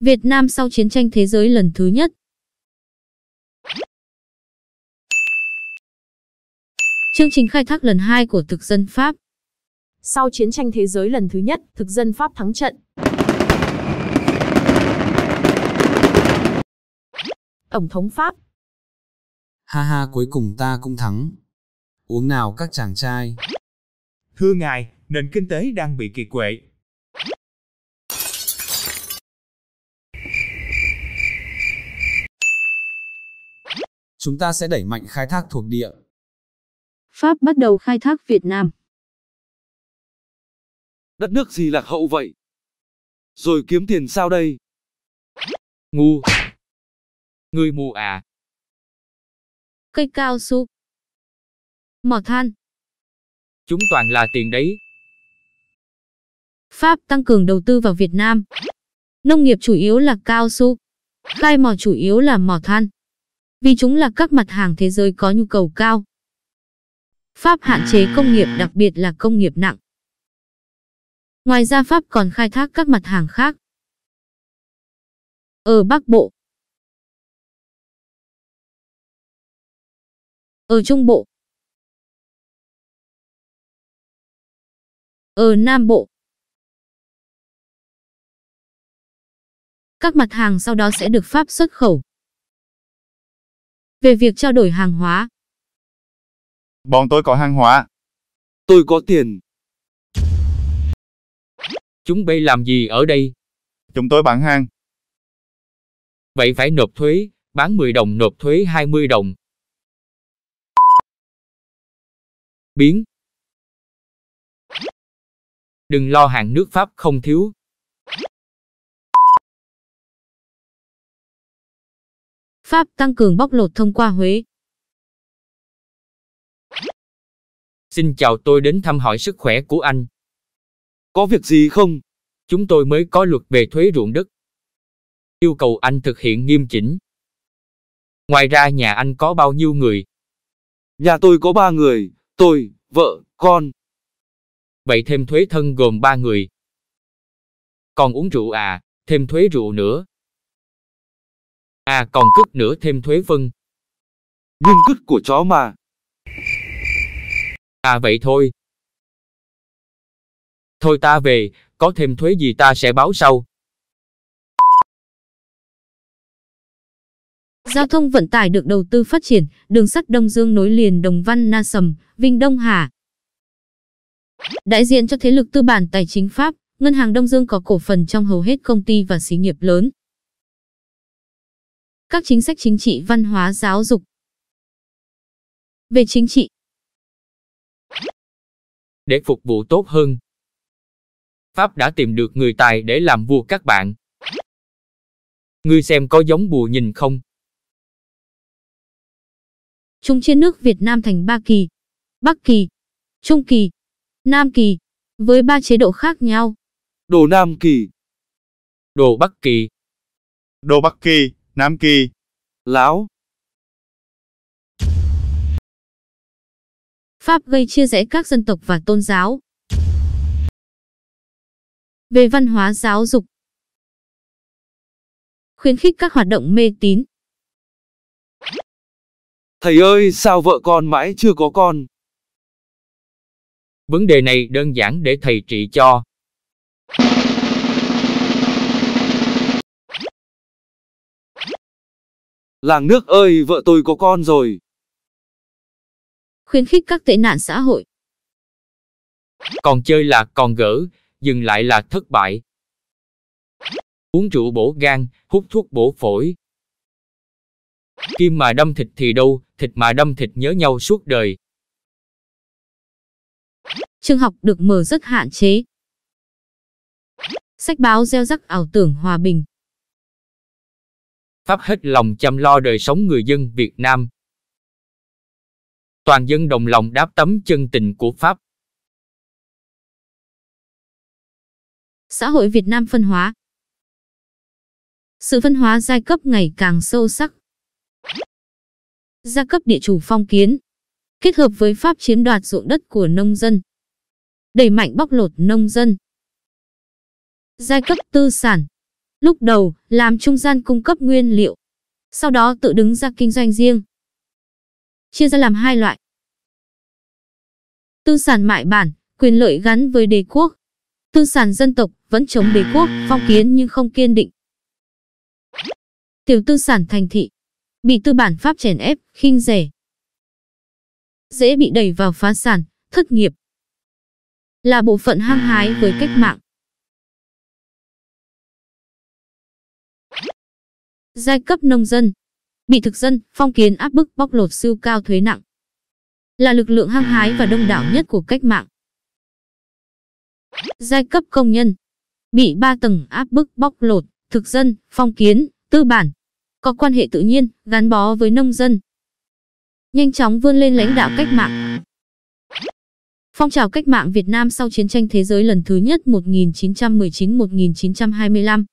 Việt Nam sau chiến tranh thế giới lần thứ nhất. Chương trình khai thác lần 2 của thực dân Pháp. Sau chiến tranh thế giới lần thứ nhất, thực dân Pháp thắng trận. Tổng thống Pháp. Ha ha, cuối cùng ta cũng thắng. Uống nào các chàng trai. Thưa ngài, nền kinh tế đang bị kiệt quệ, chúng ta sẽ đẩy mạnh khai thác thuộc địa. Pháp bắt đầu khai thác Việt Nam. Đất nước gì lạc hậu vậy? Rồi kiếm tiền sao đây? Ngu. Người mù à? Cây cao su. Mỏ than. Chúng toàn là tiền đấy. Pháp tăng cường đầu tư vào Việt Nam. Nông nghiệp chủ yếu là cao su. Khai mỏ chủ yếu là mỏ than vì chúng là các mặt hàng thế giới có nhu cầu cao. Pháp hạn chế công nghiệp đặc biệt là công nghiệp nặng. Ngoài ra Pháp còn khai thác các mặt hàng khác. Ở Bắc Bộ Ở Trung Bộ Ở Nam Bộ Các mặt hàng sau đó sẽ được Pháp xuất khẩu về việc trao đổi hàng hóa. Bọn tôi có hàng hóa. Tôi có tiền. Chúng bay làm gì ở đây? Chúng tôi bán hàng. Vậy phải nộp thuế, bán 10 đồng nộp thuế 20 đồng. Biến. Đừng lo hàng nước Pháp không thiếu, Pháp tăng cường bóc lột thông qua Huế. Xin chào tôi đến thăm hỏi sức khỏe của anh. Có việc gì không? Chúng tôi mới có luật về thuế ruộng đất. Yêu cầu anh thực hiện nghiêm chỉnh. Ngoài ra nhà anh có bao nhiêu người? Nhà tôi có ba người, tôi, vợ, con. Vậy thêm thuế thân gồm ba người. Còn uống rượu à, thêm thuế rượu nữa, À còn cứt nữa thêm thuế phân. Nhưng cứt của chó mà. À vậy thôi. Thôi ta về, có thêm thuế gì ta sẽ báo sau. Giao thông vận tải được đầu tư phát triển, đường sắt Đông Dương nối liền Đồng Văn Na Sầm, Vinh Đông Hà. Đại diện cho thế lực tư bản tài chính Pháp, Ngân hàng Đông Dương có cổ phần trong hầu hết công ty và xí nghiệp lớn các chính sách chính trị văn hóa giáo dục. Về chính trị Để phục vụ tốt hơn, Pháp đã tìm được người tài để làm vua các bạn. Ngươi xem có giống bùa nhìn không? Chúng chia nước Việt Nam thành ba kỳ, Bắc kỳ, Trung kỳ, Nam kỳ, với ba chế độ khác nhau. Đồ Nam kỳ, Đồ Bắc kỳ, Đồ Bắc kỳ. Nam Kỳ, Lão. Pháp gây chia rẽ các dân tộc và tôn giáo. Về văn hóa giáo dục, khuyến khích các hoạt động mê tín. Thầy ơi, sao vợ con mãi chưa có con? Vấn đề này đơn giản để thầy trị cho. làng nước ơi vợ tôi có con rồi. Khuyến khích các tệ nạn xã hội. Còn chơi là còn gỡ, dừng lại là thất bại. Uống rượu bổ gan, hút thuốc bổ phổi. Kim mà đâm thịt thì đâu, thịt mà đâm thịt nhớ nhau suốt đời. Trường học được mở rất hạn chế. Sách báo gieo rắc ảo tưởng hòa bình. Pháp hết lòng chăm lo đời sống người dân Việt Nam. Toàn dân đồng lòng đáp tấm chân tình của Pháp. Xã hội Việt Nam phân hóa Sự phân hóa giai cấp ngày càng sâu sắc. Gia cấp địa chủ phong kiến Kết hợp với Pháp chiếm đoạt ruộng đất của nông dân Đẩy mạnh bóc lột nông dân Giai cấp tư sản Lúc đầu, làm trung gian cung cấp nguyên liệu. Sau đó tự đứng ra kinh doanh riêng. Chia ra làm hai loại. Tư sản mại bản, quyền lợi gắn với đế quốc. Tư sản dân tộc vẫn chống đế quốc, phong kiến nhưng không kiên định. Tiểu tư sản thành thị bị tư bản pháp chèn ép, khinh rẻ. Dễ bị đẩy vào phá sản, thất nghiệp. Là bộ phận hăng hái với cách mạng. giai cấp nông dân bị thực dân phong kiến áp bức bóc lột siêu cao thuế nặng là lực lượng hăng hái và đông đảo nhất của cách mạng giai cấp công nhân bị ba tầng áp bức bóc lột thực dân phong kiến tư bản có quan hệ tự nhiên gắn bó với nông dân nhanh chóng vươn lên lãnh đạo cách mạng Phong trào cách mạng Việt Nam sau chiến tranh thế giới lần thứ nhất 1919-1925